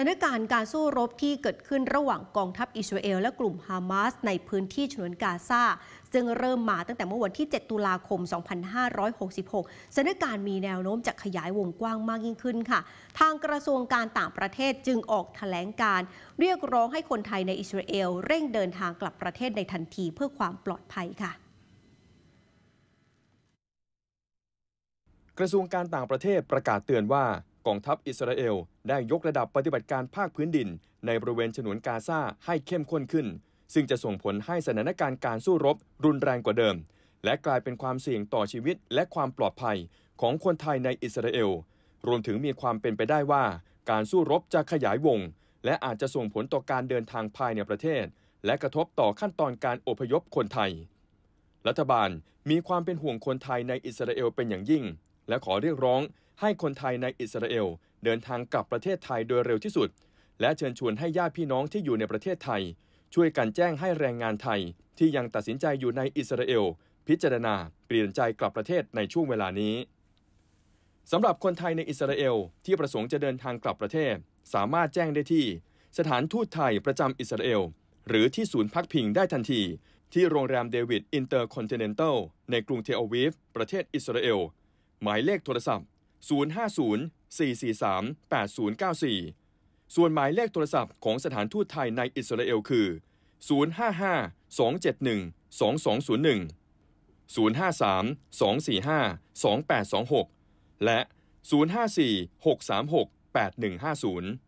ถานการณ์การสู้รบที่เกิดขึ้นระหว่างกองทัพอิสราเอลและกลุ่มฮามาสในพื้นที่ฉนวนกาซาซึ่งเริ่มมาตั้งแต่เมื่อวันที่ 7 ตุลาคม 2566 สถานการณ์มีแนวโน้มจะขยายวงกว้างมากยิ่งขึ้นค่ะ ทางกระทรวงการต่างประเทศจึงออกถแถลงการ เรียกร้องให้คนไทยในอิสราเอลเร่งเดินทางกลับประเทศในทันทีเพื่อความปลอดภัยค่ะ กระทรวงการต่างประเทศประกาศเตือนว่าองทัพอิสราเอลได้ยกระดับปฏิบัติการภาคพื้นดิน ในบริเวณฉนวนกาซาให้เข้มข้นขึ้น ซึ่งจะส่งผลให้สถานการณ์การสู้รบ รุนแรงกว่าเดิม และกลายเป็นความเสี่ยงต่อชีวิตและความปลอดภัยของคนไทยในอิสราเอลรวมถึงมีความเป็นไปได้ว่าการสู้รบจะขยายวง และอาจจะส่งผลต่อการเดินทางภายในประเทศ และกระทบต่อขั้นตอนการอพยพคนไทย รัฐบาลมีความเป็นห่วงคนไทยในอิสราเอลเป็นอย่างยิ่งและขอเรียกร้องให้คนไทยในอิสราเอล เดินทางกลับประเทศไทยโดยเร็วที่สุด และเชิญชวนให้ญาติพี่น้องที่อยู่ในประเทศไทย ช่วยกันแจ้งให้แรงงานไทยที่ยังตัดสินใจอยู่ในอิสราเอลพิจารณาเปลี่ยนใจกลับประเทศในช่วงเวลานี้สำหรับคนไทยในอิสราเอลที่ประสงค์จะเดินทางกลับประเทศ สามารถแจ้งได้ที่ สถานทูตไทยประจำอิสราเอลหรือที่ศูนย์พักพิงได้ทันที ที่โรงแรมเดวิดอินเตอร์คอนติเนนตัลในกรุงเทอวิฟประเทศอิสราเอลหมายเลขโทรศัพท์ 050 443 8094 ส่วนหมายเลขโทรศัพท์ของสถานทูตไทยในอิสราเอลคือ 055 271 2201 053 245 2826 และ 054 636 8150